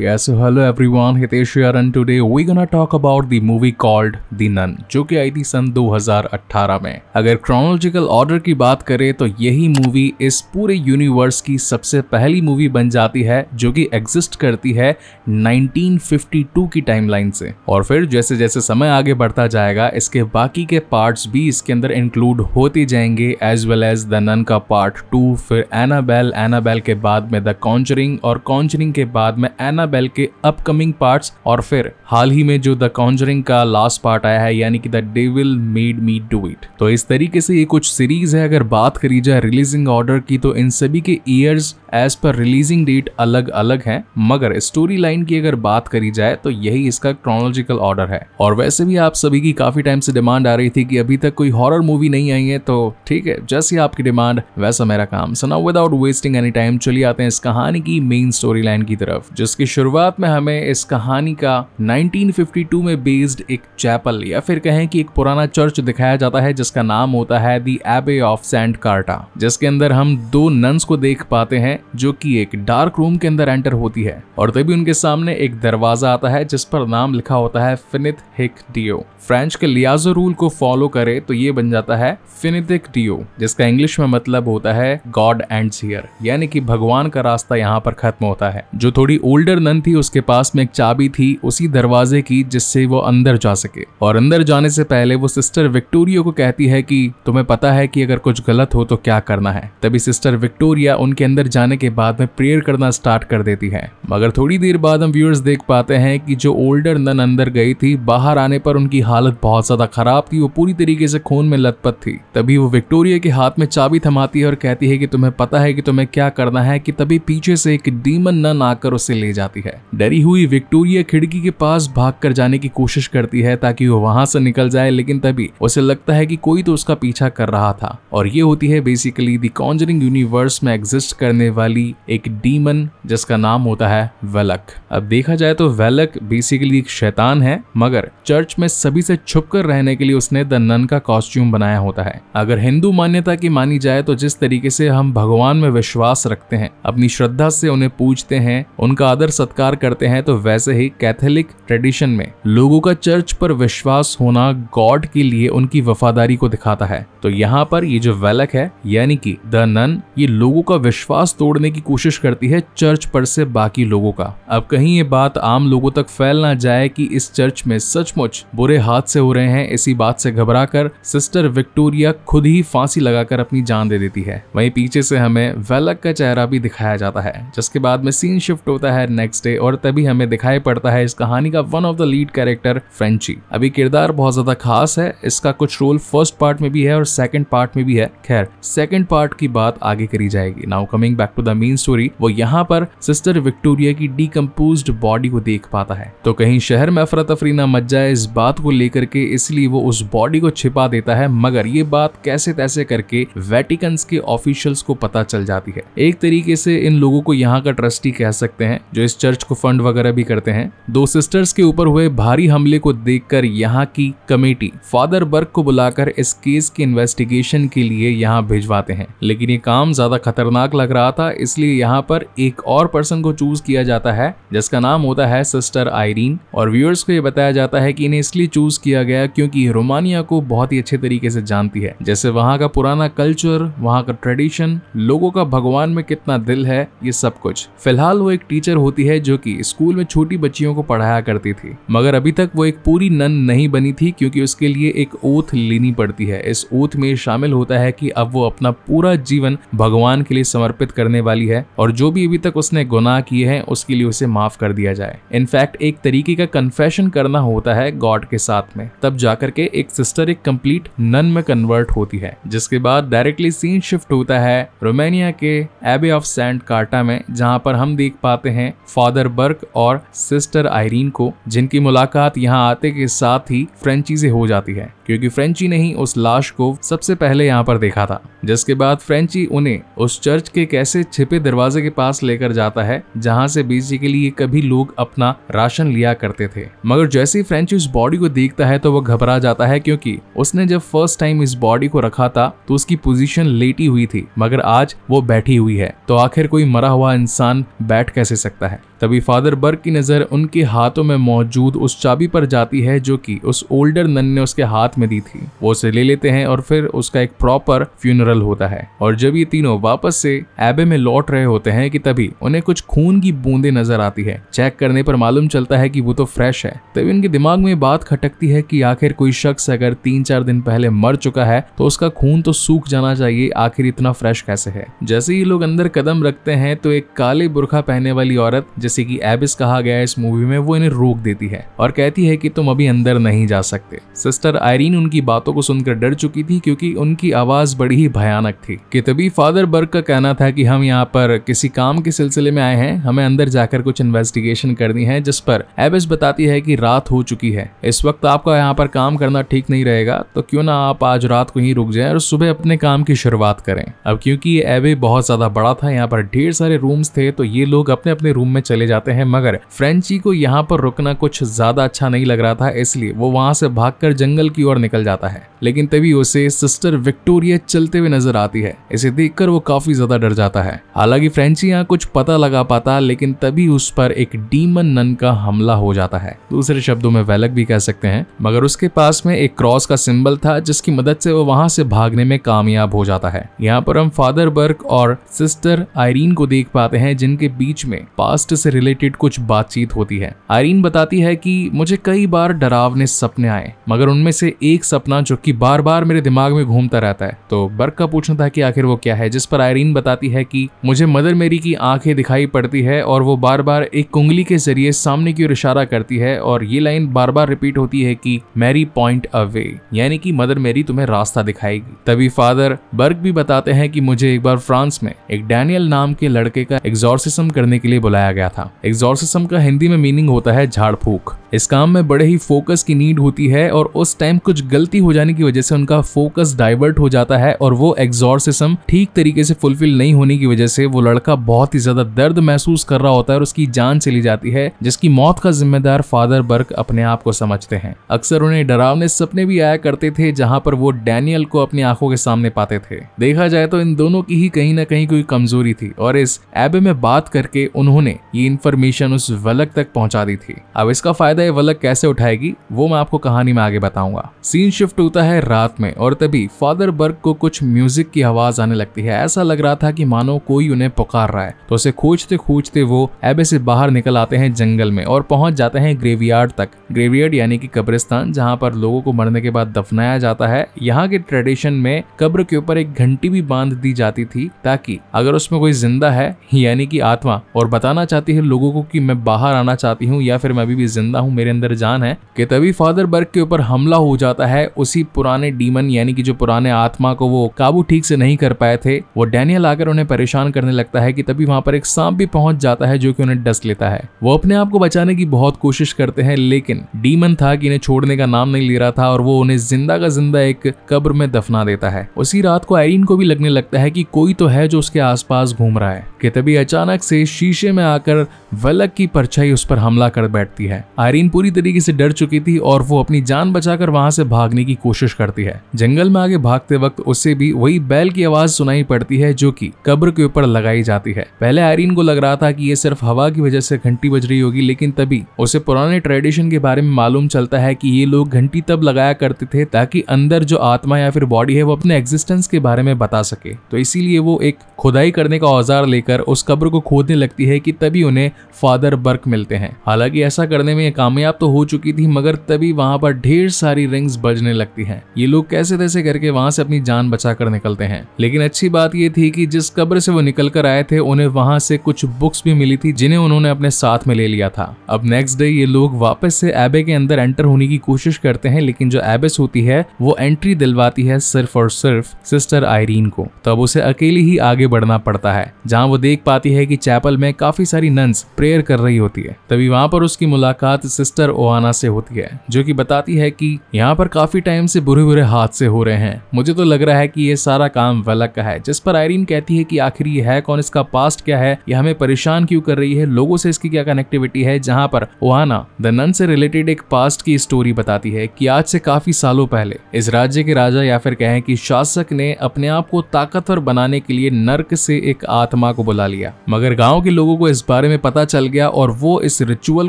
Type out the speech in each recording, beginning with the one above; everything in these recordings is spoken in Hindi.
Yes, hello everyone, Hitesh here and today we're gonna talk about the movie called The Nun जो कि आई थी सन 2018 में अगर क्रोनोलॉजिकल ऑर्डर की बात करें तो यही मूवी इस पूरे यूनिवर्स की सबसे पहली मूवी बन जाती है जो कि एग्जिस्ट करती है 1952 की टाइमलाइन से और फिर जैसे जैसे समय आगे बढ़ता जाएगा इसके बाकी के पार्ट्स भी इसके अंदर इंक्लूड होते जाएंगे as well as the nun का पार्ट टू फिर एनाबेल एनाबेल के बाद में द कॉन्चरिंग और कॉन्चरिंग के बाद में एना एनाबेल के अपकमिंग पार्ट्स और फिर हाल ही में जो द कॉन्जरिंग का लास्ट पार्ट आया है यानी कि the devil made me do it तो इस तरीके से ये कुछ सीरीज है अगर बात करी जाए रिलीजिंग ऑर्डर की तो इन सभी के ईयर्स एज पर रिलीजिंग डेट अलग अलग है मगर स्टोरी लाइन की अगर बात करी जाए तो यही इसका क्रोनोलॉजिकल ऑर्डर है और वैसे भी आप सभी की काफी टाइम से डिमांड आ रही थी कि अभी तक कोई हॉरर मूवी नहीं आई है तो ठीक है जैसी आपकी डिमांड वैसा मेरा काम so now without wasting any time चलिए आते हैं इस कहानी की मेन स्टोरी लाइन की तरफ जिसकी शुरुआत में हमें इस कहानी का 1952 में बेस्ड एक चैपल या फिर कहें कि एक पुराना चर्च दिखाया जाता है जिसका नाम होता है दी एबे ऑफ सेंट कार्टा जिसके अंदर हम दो नंस को देख पाते हैं जो कि एक डार्क रूम के अंदर एंटर होती है और तभी उनके सामने एक दरवाजा आता है जिस पर नाम लिखा होता है फिनिथ हिक डियो फ्रेंच के लियाजो रूल को फॉलो करे तो ये बन जाता है फिनिथिक डियो जिसका इंग्लिश में मतलब होता है गॉड एंड यानी कि भगवान का रास्ता यहाँ पर खत्म होता है जो थोड़ी ओल्डर नन थी उसके पास में एक चाबी थी उसी दरवाजे की जिससे वो अंदर जा सके और अंदर जाने से पहले वो सिस्टर विक्टोरियो को कहती है कि तुम्हें पता है कि अगर कुछ गलत हो तो क्या करना है तभी सिस्टर विक्टोरिया उनके अंदर जाने के बाद में प्रेयर करना स्टार्ट कर देती है मगर थोड़ी देर बाद हम व्यूअर्स देख पाते हैं कि जो ओल्डर नन अंदर गई थी बाहर आने पर उनकी हालत बहुत ज्यादा खराब थी वो पूरी तरीके से खून में लथपथ थी तभी वो विक्टोरिया के हाथ में चाबी थमाती है और कहती है कि तुम्हें पता है कि तुम्हें क्या करना है कि तभी पीछे से एक डीमन नन आकर उसे ले जाता जाती है डरी हुई विक्टोरिया खिड़की के पास भाग कर जाने की कोशिश करती है ताकि वो वहां से निकल जाए लेकिन तभी उसे लगता है कि कोई तो उसका पीछा कर रहा था और ये होती है बेसिकली दी कॉन्जरिंग यूनिवर्स में एग्जिस्ट करने वाली एक डीमन जिसका नाम होता है वेलक अब देखा जाए तो वेलक बेसिकली एक शैतान है मगर चर्च में सभी से छुप रहने के लिए उसने द नन का कॉस्ट्यूम बनाया होता है अगर हिंदू मान्यता की मानी जाए तो जिस तरीके से हम भगवान में विश्वास रखते हैं अपनी श्रद्धा से उन्हें पूजते हैं उनका आदर सत्कार करते हैं तो वैसे ही कैथोलिक ट्रेडिशन में लोगों का चर्च पर विश्वास होना गॉड के लिए उनकी वफादारी को दिखाता है तो यहाँ पर ये जो वेलक है यानी कि द नन ये लोगों का विश्वास तोड़ने की कोशिश करती है चर्च पर से बाकी लोगों का अब कहीं ये बात आम लोगों तक फैल ना जाए कि इस चर्च में सचमुच बुरे हाथ से हो रहे हैं इसी बात से घबरा कर सिस्टर विक्टोरिया खुद ही फांसी लगाकर अपनी जान दे देती है वहीं पीछे से हमें वेलक का चेहरा भी दिखाया जाता है जिसके बाद में सीन शिफ्ट होता है नेक्स्ट डे और तभी हमें दिखाई पड़ता है इस कहानी का one of the lead character Frenchie अभी किरदार बहुत ज्यादा खास है इसका कुछ रोल फर्स्ट पार्ट में भी है और सेकंड पार्ट में भी है खैर सेकंड पार्ट की बात आगे करी जाएगी now coming back to the main story वो यहाँ पर सिस्टर विक्टोरिया की डीकम्पोज बॉडी को देख पाता है तो कहीं शहर में अफरा तफरी ना मच जाए इस बात को लेकर के इसलिए वो उस बॉडी को छिपा देता है मगर ये बात कैसे तैसे करके वेटिकन के ऑफिशियल्स को पता चल जाती है एक तरीके से इन लोगों को यहाँ का ट्रस्टी कह सकते हैं जो इस इस चर्च को फंड वगैरह भी करते हैं दो सिस्टर्स के ऊपर हुए भारी हमले को देखकर यहाँ की कमेटी फादर बर्ग को बुलाकर इस केस के इन्वेस्टिगेशन के लिए यहाँ भिजवाते हैं लेकिन ये काम ज्यादा खतरनाक लग रहा था इसलिए यहाँ पर एक और पर्सन को चूज किया जाता है जिसका नाम होता है सिस्टर आयरीन और व्यूअर्स को ये बताया जाता है कि इन्हें इसलिए चूज किया गया क्योंकि रोमानिया को बहुत ही अच्छे तरीके से जानती है जैसे वहाँ का पुराना कल्चर वहाँ का ट्रेडिशन लोगों का भगवान में कितना दिल है ये सब कुछ फिलहाल वो एक टीचर होती होती है जो कि स्कूल में छोटी बच्चियों को पढ़ाया करती थी मगर अभी तक वो एक पूरी नन नहीं बनी थी क्योंकि उसके लिए एक ओथ लेनी पड़ती है इस ओथ में शामिल होता है कि अब वो अपना पूरा जीवन भगवान के लिए समर्पित करने वाली है और जो भी अभी तक उसने गुनाह किए हैं उसके लिए उसे माफ कर दिया जाए इनफैक्ट एक तरीके का कन्फेशन करना होता है गॉड के साथ में तब जाकर के एक सिस्टर एक कंप्लीट नन में कन्वर्ट होती है जिसके बाद डायरेक्टली सीन शिफ्ट होता है रोमानिया के एबे ऑफ सेंट कार्टा में जहाँ पर हम देख पाते हैं फादर बर्क और सिस्टर आइरीन को जिनकी मुलाकात यहाँ आते के साथ ही फ्रेंची से हो जाती है क्योंकि फ्रेंची ने ही उस लाश को सबसे पहले यहाँ पर देखा था जिसके बाद फ्रेंची उन्हें उस चर्च के कैसे छिपे दरवाजे के पास लेकर जाता है जहाँ से बेसिकली कभी लोग अपना राशन लिया करते थे मगर जैसे ही फ्रेंची उस बॉडी को देखता है तो वो घबरा जाता है क्योंकि उसने जब फर्स्ट टाइम इस बॉडी को रखा था तो उसकी पोजीशन लेटी हुई थी मगर आज वो बैठी हुई है तो आखिर कोई मरा हुआ इंसान बैठ कैसे सकता है तभी फादर बर्ग की नज़र उनके हाथों में मौजूद उस चाबी पर जाती है जो कि उस ओल्डर नन ने उसके हाथ में दी थी वो उसे ले लेते हैं और फिर उसका एक प्रॉपर फ्यूनरल होता है और जब ये तीनों वापस से एबे में लौट रहे होते हैं कि तभी उन्हें कुछ खून की बूंदे नजर आती है चेक करने पर मालूम चलता है कि वो तो फ्रेश है तभी उनके दिमाग में बात खटकती है कि आखिर कोई शख्स अगर तीन चार दिन पहले मर चुका है तो उसका खून तो सूख जाना चाहिए आखिर इतना फ्रेश कैसे है जैसे ही लोग अंदर कदम रखते हैं तो एक काले बुरखा पहने वाली औरत जैसे कि एबिस कहा गया है इस मूवी में वो इन्हें रोक देती है और कहती है कि तुम अभी अंदर नहीं जा सकते सिस्टर आयरीन उनकी बातों को सुनकर डर चुकी थी क्योंकि उनकी आवाज बड़ी ही भयानक थी कि तभी फादर बर्ग का कहना था कि हम यहाँ पर किसी काम के सिलसिले में आए हैं हमें अंदर जाकर कुछ इन्वेस्टिगेशन करनी है जिस पर एबिस बताती है की रात हो चुकी है इस वक्त आपका यहाँ पर काम करना ठीक नहीं रहेगा तो क्यों ना आप आज रात को ही रुक जाए और सुबह अपने काम की शुरुआत करें अब क्योंकि ये एबे बहुत ज्यादा बड़ा था यहाँ पर ढेर सारे रूम्स थे तो ये लोग अपने अपने रूम में में चले जाते हैं मगर फ्रेंची को यहाँ पर रुकना कुछ ज्यादा अच्छा नहीं लग रहा था इसलिए वो वहां से भागकर जंगल की ओर निकल जाता है लेकिन तभी उसे सिस्टर विक्टोरिया चलते हुए नजर आती है इसे देखकर वो काफी ज्यादा डर जाता है हालांकि फ्रेंची यहाँ कुछ पता लगा पाता लेकिन तभी उस पर एक डीमन नन का हमला हो जाता है दूसरे शब्दों में वेलक भी कह सकते हैं मगर उसके पास में एक क्रॉस का सिंबल था जिसकी मदद से वो वहां से भागने में कामयाब हो जाता है यहाँ पर हम फादर बर्क और सिस्टर आयरीन को देख पाते हैं जिनके बीच में पास्ट जस्टिस से रिलेटेड कुछ बातचीत होती है आयरीन बताती है कि मुझे कई बार डरावने सपने आए मगर उनमें से एक सपना जो कि बार बार मेरे दिमाग में घूमता रहता है तो बर्क का पूछना था कि आखिर वो क्या है जिस पर आयरीन बताती है कि मुझे मदर मेरी की आंखें दिखाई पड़ती है और वो बार बार एक कुंगली के जरिए सामने की ओर इशारा करती है और ये लाइन बार बार रिपीट होती है कि मैरी पॉइंट अवे यानी कि मदर मेरी तुम्हें रास्ता दिखाएगी तभी फादर बर्ग भी बताते हैं कि मुझे एक बार फ्रांस में एक डैनियल नाम के लड़के का एक्सोरसिज्म करने के लिए बुलाया बनाया गया था एग्जॉर्सिज्म का हिंदी में मीनिंग होता है झाड़ फूक इस काम में बड़े ही फोकस की नीड होती है और उस टाइम कुछ गलती हो जाने की वजह से उनका फोकस डाइवर्ट हो जाता है और वो एग्जॉर्सिज्म ठीक तरीके से फुलफिल नहीं होने की वजह से वो लड़का बहुत ही ज्यादा दर्द महसूस कर रहा होता है और उसकी जान चली जाती है जिसकी मौत का जिम्मेदार फादर बर्क अपने आप को समझते हैं अक्सर उन्हें डरावने सपने भी आया करते थे जहाँ पर वो डैनियल को अपनी आंखों के सामने पाते थे देखा जाए तो इन दोनों की ही कहीं ना कहीं कोई कमजोरी थी और इस एबे में बात करके उन्होंने ये इन्फॉर्मेशन उस वलक तक पहुंचा दी थी अब इसका फायदा ये वलक कैसे उठाएगी वो मैं आपको कहानी में आगे बताऊंगा सीन शिफ्ट होता है रात में और तभी फादर बर्ग को कुछ म्यूजिक की आवाज आने लगती है ऐसा लग रहा था कि मानो कोई उन्हें पुकार रहा है तो उसे खोजते खोजते वो एबे से बाहर निकल आते हैं जंगल में और पहुंच जाते हैं ग्रेवियार्ड तक ग्रेवियार्ड यानी कि कब्रिस्तान जहाँ पर लोगों को मरने के बाद दफनाया जाता है यहाँ के ट्रेडिशन में कब्र के ऊपर एक घंटी भी बांध दी जाती थी ताकि अगर उसमें कोई जिंदा है यानी कि आत्मा और बताना चाहते તેહ લોકો કો કે મે બહાર انا ચાહતી હું يا ફિર મે ابھی بھی जिंदा હું મેરે اندر જાન હે કે તભી ફાદરબર્ગ કે ઉપર હમલા હો જાતા હે ઉસી પુરાને ડીમન યાની કી જો પુરાને આત્મા કો વો કાબુ ઠીક સે નહીં કર પાએ થે વો ડેનિયલ આકર ઉને પરેશાન કરને લગતા હે કે તભી વહા પર એક સાપ ભી પહોંચ જાતા હે જો કી ઉને ડસ લેતા હે વો અપને આપકો બચانے કી બહોત કોશિશ કરતે હે લેકિન ડીમન થા કી ઇને છોડને કા નામ નહીં લે રહા થા ઔર વો ઉને जिंदा गा जिंदा એક કબર મે દફના દેતા હે ઉસી રાત કો એરીન કો ભી લગને લગતા હે કી કોઈ તો હે જો ઉસકે આસપાસ ઘુમ રહા હે કે તભી અચાનક સે શીશે મે આ देखकर वलक की परछाई उस पर हमला कर बैठती है आयरीन पूरी तरीके से डर चुकी थी और वो अपनी जान बचाकर वहां से भागने की कोशिश करती है जंगल में आगे भागते वक्त उसे भी वही बैल की आवाज सुनाई पड़ती है जो की कब्र के ऊपर लगाई जाती है पहले आयरीन को लग रहा था की ये सिर्फ हवा की वजह से घंटी बज रही होगी लेकिन तभी उसे पुराने ट्रेडिशन के बारे में मालूम चलता है की ये लोग घंटी तब लगाया करते थे ताकि अंदर जो आत्मा या फिर बॉडी है वो अपने एग्जिस्टेंस के बारे में बता सके तो इसीलिए वो एक खुदाई करने का औजार लेकर उस कब्र को खोदने लगती है कि तभी ही उन्हें फादर बर्क मिलते हैं हालांकि ऐसा करने में ये कामयाब तो हो चुकी थी मगर तभी वहाँ पर ढेर सारी रिंग्स बजने लगती हैं ये लोग कैसे तैसे करके वहाँ से अपनी जान बचा कर निकलते हैं लेकिन अच्छी बात ये थी कि जिस कब्र से वो निकल कर आए थे उन्हें वहाँ से कुछ बुक्स भी मिली थी जिन्हें उन्होंने अपने साथ में ले लिया था अब नेक्स्ट डे ये लोग वापस से एबे के अंदर एंटर होने की कोशिश करते हैं लेकिन जो एबेस होती है वो एंट्री दिलवाती है सिर्फ और सिर्फ सिस्टर आयरीन को तब उसे अकेली ही आगे बढ़ना पड़ता है जहाँ वो देख पाती है की चैपल में काफी सारी सारी नंस प्रेयर कर रही होती है तभी वहाँ पर उसकी मुलाकात सिस्टर ओहाना से होती है जो कि बताती है कि यहाँ पर काफी टाइम से बुरे बुरे हादसे हो रहे हैं मुझे तो लग रहा है कि ये सारा काम वलक का है जिस पर आयरीन कहती है कि आखिर ये है कौन इसका पास्ट क्या है ये हमें परेशान क्यों कर रही है लोगों से इसकी क्या कनेक्टिविटी है जहाँ पर ओहाना द नन से रिलेटेड एक पास्ट की स्टोरी बताती है कि आज से काफी सालों पहले इस राज्य के राजा या फिर कहें कि शासक ने अपने आप को ताकतवर बनाने के लिए नर्क से एक आत्मा को बुला लिया मगर गाँव के लोगों को इस बारे में पता चल गया और वो इस रिचुअल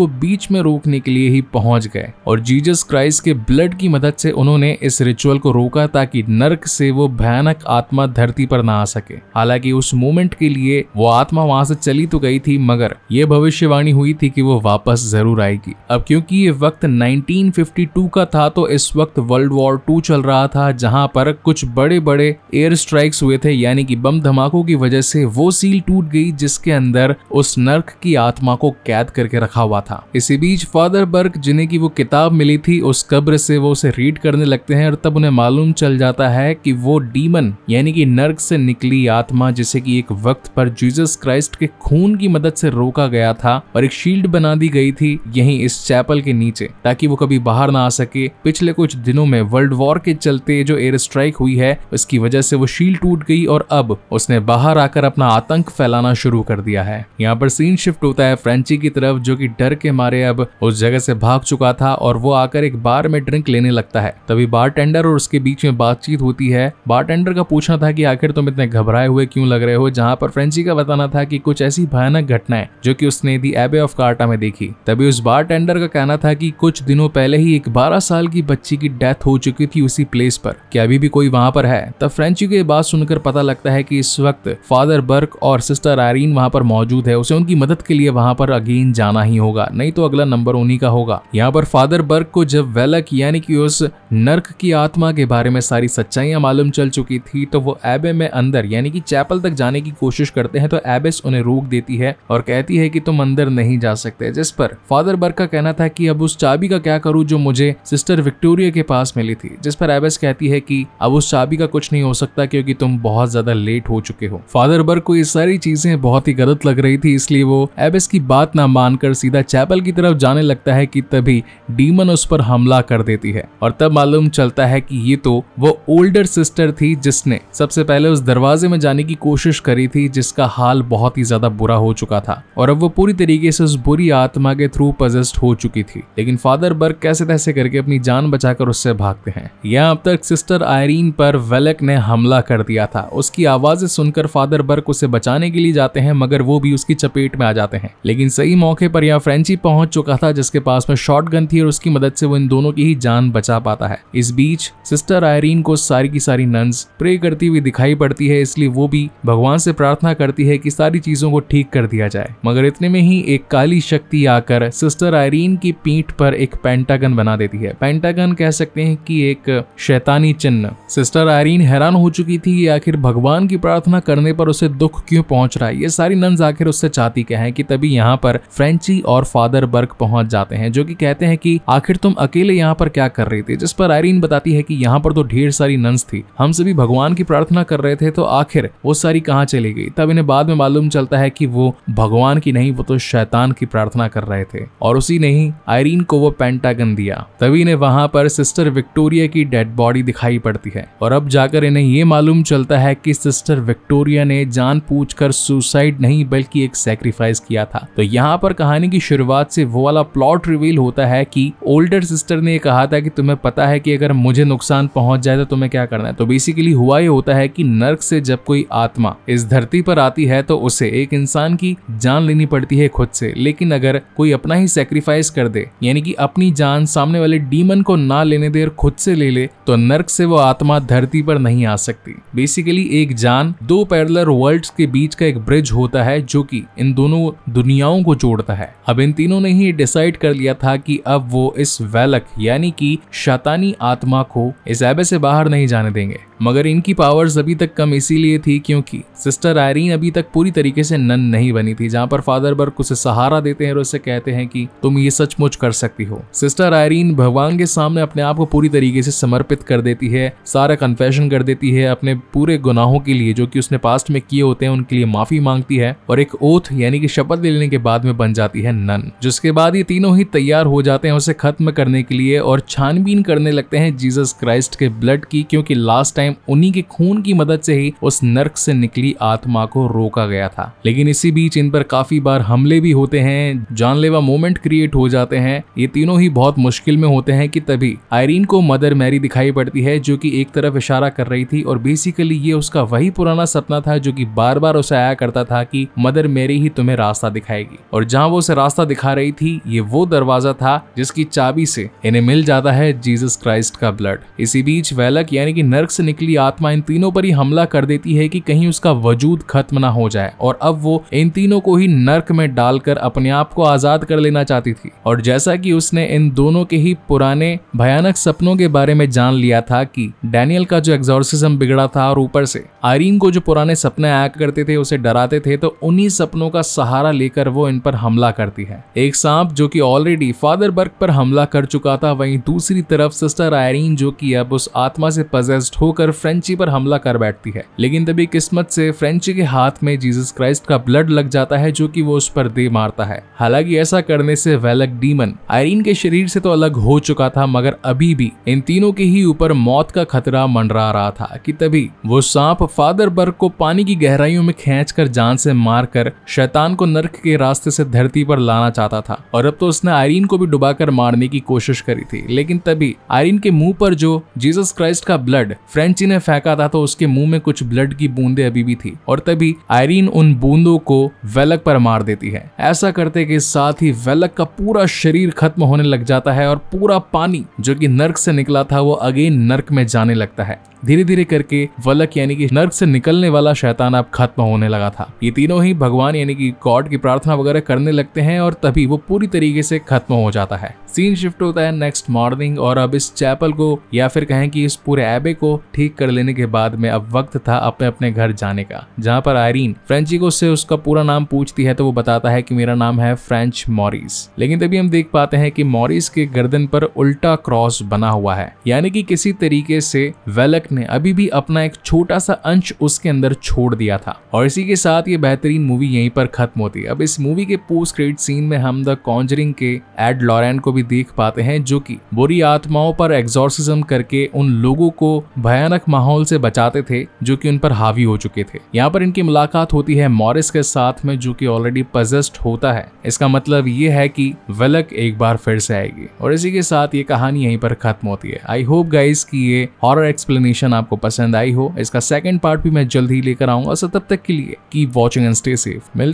को बीच में रोकने के लिए ही पहुंच गए और जीजस क्राइस्ट के ब्लड की मदद से उन्होंने इस रिचुअल को रोका ताकि नर्क से वो भयानक आत्मा धरती पर ना आ सके हालांकि उस मोमेंट के लिए वो आत्मा वहां से चली तो गई थी मगर ये भविष्यवाणी हुई थी कि वो वापस जरूर आएगी अब क्योंकि ये वक्त 1952 का था तो इस वक्त वर्ल्ड वॉर टू चल रहा था जहां पर कुछ बड़े बड़े एयर स्ट्राइक्स हुए थे यानी कि बम धमाकों की वजह से वो सील टूट गई जिसके अंदर उस नर्क की आत्मा को कैद करके रखा हुआ था इसी बीच फादर बर्क जिन्हें की वो किताब मिली थी उस कब्र से वो उसे रीड करने लगते हैं और तब उन्हें मालूम चल जाता है कि वो डीमन यानी कि नर्क से निकली आत्मा जिसे कि एक वक्त पर जीसस क्राइस्ट के खून की मदद से रोका गया था और एक शील्ड बना दी गई थी यही इस चैपल के नीचे ताकि वो कभी बाहर ना आ सके पिछले कुछ दिनों में वर्ल्ड वॉर के चलते जो एयर स्ट्राइक हुई है उसकी वजह से वो शील्ड टूट गई और अब उसने बाहर आकर अपना आतंक फैलाना शुरू कर दिया है यहाँ पर सीन शिफ्ट होता है फ्रेंची की तरफ जो कि डर के मारे अब उस जगह से भाग चुका था और वो आकर एक बार में ड्रिंक लेने लगता है तभी बार और उसके बीच में बातचीत होती है बार का पूछना था कि आखिर तुम इतने घबराए हुए क्यों लग रहे हो जहाँ पर फ्रेंची का बताना था कि कुछ ऐसी भयानक घटनाएं जो कि उसने दी एबे ऑफ कार्टा में देखी तभी उस बार का कहना था कि कुछ दिनों पहले ही एक बारह साल की बच्ची की डेथ हो चुकी थी उसी प्लेस पर क्या अभी भी कोई वहां पर है तब फ्रेंची को यह बात सुनकर पता लगता है कि इस वक्त फादर बर्क और सिस्टर आरिन वहां पर मौजूद है उसे उन उनकी मदद के लिए वहां पर अगेन जाना ही होगा नहीं तो अगला नंबर उन्हीं का होगा यहाँ पर फादर बर्ग को जब वेलक यानी कि उस नर्क की आत्मा के बारे में सारी सच्चाइयां मालूम चल चुकी थी तो वो एबे में अंदर यानी कि चैपल तक जाने की कोशिश करते हैं तो एबेस उन्हें रोक देती है और कहती है कि तुम अंदर नहीं जा सकते जिस पर फादर बर्ग का कहना था कि अब उस चाबी का क्या करूं जो मुझे सिस्टर विक्टोरिया के पास मिली थी जिस पर एबेस कहती है कि अब उस चाबी का कुछ नहीं हो सकता क्योंकि तुम बहुत ज्यादा लेट हो चुके हो फादर बर्ग को ये सारी चीजें बहुत ही गलत लग रही थी इसलिए इसलिए वो एबिस की बात ना मानकर सीधा चैपल की तरफ जाने लगता है कि तभी डीमन उस पर हमला कर देती है और तब मालूम चलता है कि ये तो वो ओल्डर सिस्टर थी जिसने सबसे पहले उस दरवाजे में जाने की कोशिश करी थी जिसका हाल बहुत ही ज्यादा बुरा हो चुका था और अब वो पूरी तरीके से उस बुरी आत्मा के थ्रू पजेस्ट हो चुकी थी लेकिन फादर बर्ग कैसे तैसे करके अपनी जान बचाकर उससे भागते हैं यहाँ अब तक सिस्टर आयरीन पर वेलक ने हमला कर दिया था उसकी आवाजें सुनकर फादर बर्ग उसे बचाने के लिए जाते हैं मगर वो भी उसकी चपेट चपेट में आ जाते हैं लेकिन सही मौके पर यहाँ फ्रेंची पहुंच चुका था जिसके पास में शॉटगन थी और उसकी मदद से वो इन दोनों की ही जान बचा पाता है इस बीच सिस्टर आयरीन को सारी की सारी नंस प्रे करती हुई दिखाई पड़ती है इसलिए वो भी भगवान से प्रार्थना करती है कि सारी चीजों को ठीक कर दिया जाए मगर इतने में ही एक काली शक्ति आकर सिस्टर आयरीन की पीठ पर एक पेंटागन बना देती है पेंटागन कह सकते हैं कि एक शैतानी चिन्ह सिस्टर आयरीन हैरान हो चुकी थी कि आखिर भगवान की प्रार्थना करने पर उसे दुख क्यों पहुंच रहा है ये सारी नंस आखिर उससे चाहती आतिका है कि तभी यहाँ पर फ्रेंची और फादर बर्क पहुंच जाते हैं जो कि कहते हैं कि आखिर तुम अकेले यहाँ पर क्या कर रही थी जिस पर आयरीन बताती है कि यहाँ पर तो ढेर सारी नंस थी हम सभी भगवान की प्रार्थना कर रहे थे तो आखिर वो सारी कहाँ चली गई तब इन्हें बाद में मालूम चलता है कि वो भगवान की नहीं वो तो शैतान की प्रार्थना कर रहे थे और उसी ने ही आयरीन को वो पेंटागन दिया तभी इन्हें वहां पर सिस्टर विक्टोरिया की डेड बॉडी दिखाई पड़ती है और अब जाकर इन्हें ये मालूम चलता है कि सिस्टर विक्टोरिया ने जान पूछ सुसाइड नहीं बल्कि एक सेक्रीफाइस किया था तो यहाँ पर कहानी की शुरुआत से वो वाला प्लॉट रिवील होता है कि ओल्डर सिस्टर ने कहा था कि तुम्हें पता है कि अगर मुझे नुकसान पहुंच जाए तो तुम्हें क्या करना है तो बेसिकली हुआ ये होता है कि नर्क से जब कोई आत्मा इस धरती पर आती है तो उसे एक इंसान की जान लेनी पड़ती है खुद से लेकिन अगर कोई अपना ही सेक्रीफाइस कर दे यानी कि अपनी जान सामने वाले डीमन को ना लेने दे और खुद से ले ले तो नर्क से वो आत्मा धरती पर नहीं आ सकती बेसिकली एक जान दो पैरलर वर्ल्ड के बीच का एक ब्रिज होता है जो की इन दोनों दुनियाओं को जोड़ता है अब इन तीनों ने ही डिसाइड कर लिया था कि अब वो इस वैलक यानी कि शैतानी आत्मा को इस ऐबे से बाहर नहीं जाने देंगे मगर इनकी पावर्स अभी तक कम इसीलिए थी क्योंकि सिस्टर आयरीन अभी तक पूरी तरीके से नन नहीं बनी थी जहाँ पर फादर बर्क उसे सहारा देते हैं और उसे कहते हैं कि तुम ये सचमुच कर सकती हो सिस्टर आयरीन भगवान के सामने अपने आप को पूरी तरीके से समर्पित कर देती है सारा कन्फेशन कर देती है अपने पूरे गुनाहों के लिए जो कि उसने पास्ट में किए होते हैं उनके लिए माफी मांगती है और एक ओथ यानी कि शपथ लेने के बाद में बन जाती है नन जिसके बाद ये तीनों ही तैयार हो जाते हैं उसे खत्म करने के लिए और छानबीन करने लगते हैं जीसस क्राइस्ट के ब्लड की क्योंकि लास्ट टाइम उन्हीं के खून की मदद से ही उस नर्क से निकली आत्मा को रोका गया था लेकिन इसी बीच इन पर काफी बार हमले भी होते हैं जानलेवा मोमेंट क्रिएट हो जाते हैं ये तीनों ही बहुत मुश्किल में होते हैं कि तभी आयरीन को मदर मैरी दिखाई पड़ती है जो कि एक तरफ इशारा कर रही थी और बेसिकली ये उसका वही पुराना सपना था जो कि बार बार उसे आया करता था कि मदर मैरी ही तुम्हें रास्ता दिखाएगी और जहाँ वो उसे रास्ता दिखा रही थी ये वो दरवाजा था जिसकी चाबी से इन्हें मिल जाता है जीसस क्राइस्ट का ब्लड इसी बीच वैलक यानी कि नर्क से निकली आत्मा इन तीनों पर ही हमला कर देती है कि कहीं उसका वजूद खत्म ना हो जाए और अब वो इन तीनों को ही नर्क में डालकर अपने आप को आजाद कर लेना चाहती थी और जैसा कि उसने इन दोनों के ही पुराने भयानक सपनों के बारे में जान लिया था कि डैनियल का जो एग्जोरसिज्म बिगड़ा था और ऊपर से आरीन को जो पुराने सपने आया करते थे उसे डराते थे तो उन्हीं सपनों का सहारा लेकर वो इन पर हमला करती है एक सांप जो कि ऑलरेडी फादर बर्ग पर हमला कर चुका था वहीं दूसरी तरफ सिस्टर आयरीन जो कि अब उस आत्मा से पजेस्ड होकर फ्रेंची पर हमला कर बैठती है लेकिन तभी किस्मत से फ्रेंची के हाथ में जीसस क्राइस्ट का ब्लड लग जाता है जो की वो उस पर दे मारता है हालांकि ऐसा करने से वेलक डीमन आयरीन के शरीर से तो अलग हो चुका था मगर अभी भी इन तीनों के ही ऊपर मौत का खतरा मंडरा रहा था कि तभी वो सांप फादर बर्ग को पानी की गहराइयों में खींच कर जान से मारकर शैतान को नर्क के रास्ते से धरती पर लाना चाहता था और अब तो उसने आयरीन को भी डुबाकर मारने की कोशिश करी थी लेकिन तभी आयरीन के मुंह पर जो जीसस क्राइस्ट का ब्लड फ्रेंची ने फेंका था तो उसके मुंह में कुछ ब्लड की बूंदे अभी भी थी और तभी आयरीन उन बूंदों को वेलक पर मार देती है ऐसा करते के साथ ही वेलक का पूरा शरीर खत्म होने लग जाता है और पूरा पानी जो कि नर्क से निकला था वो अगेन नर्क में जाने लगता है धीरे धीरे करके वलक यानी कि नर्क से निकलने वाला शैतान अब खत्म होने लगा था ये तीनों ही भगवान यानी यानी कि गॉड की प्रार्थना वगैरह करने लगते हैं और तभी वो पूरी तरीके से खत्म हो जाता है सीन शिफ्ट होता है नेक्स्ट मॉर्निंग और अब इस चैपल को या फिर कहें कि इस पूरे एबे को ठीक कर लेने के बाद में अब वक्त था अपने अपने घर जाने का जहाँ पर आयरीन फ्रेंची को से उसका पूरा नाम पूछती है तो वो बताता है कि मेरा नाम है फ्रेंच मॉरिस लेकिन तभी हम देख पाते हैं कि मॉरिस के गर्दन पर उल्टा क्रॉस बना हुआ है यानी कि किसी तरीके से वेलक ने अभी भी अपना एक छोटा सा अंश उसके अंदर छोड़ दिया था और इसी के साथ ये बेहतरीन मूवी यहीं पर पर खत्म होती है अब इस मूवी के पोस्ट क्रेडिट सीन में हम द कॉन्जरिंग के एड लॉरेन को भी देख पाते हैं जो कि बुरी आत्माओं पर एग्जॉर्सिज्म करके उन लोगों को भयानक माहौल से बचाते थे जो कि उन पर हावी हो चुके थे यहाँ पर इनकी मुलाकात होती है मॉरिस के साथ में जो कि ऑलरेडी पजेस्ट होता है इसका मतलब ये है कि वेलक एक बार फिर से आएगी और इसी के साथ ये कहानी यहीं पर खत्म होती है आई होप गाइस कि ये हॉरर एक्सप्लेनेशन आपको पसंद आई हो इसका सेकेंड पार्ट भी मैं जल्द ही लेकर आऊंगा सो तब तक के लिए keep watching and stay safe mill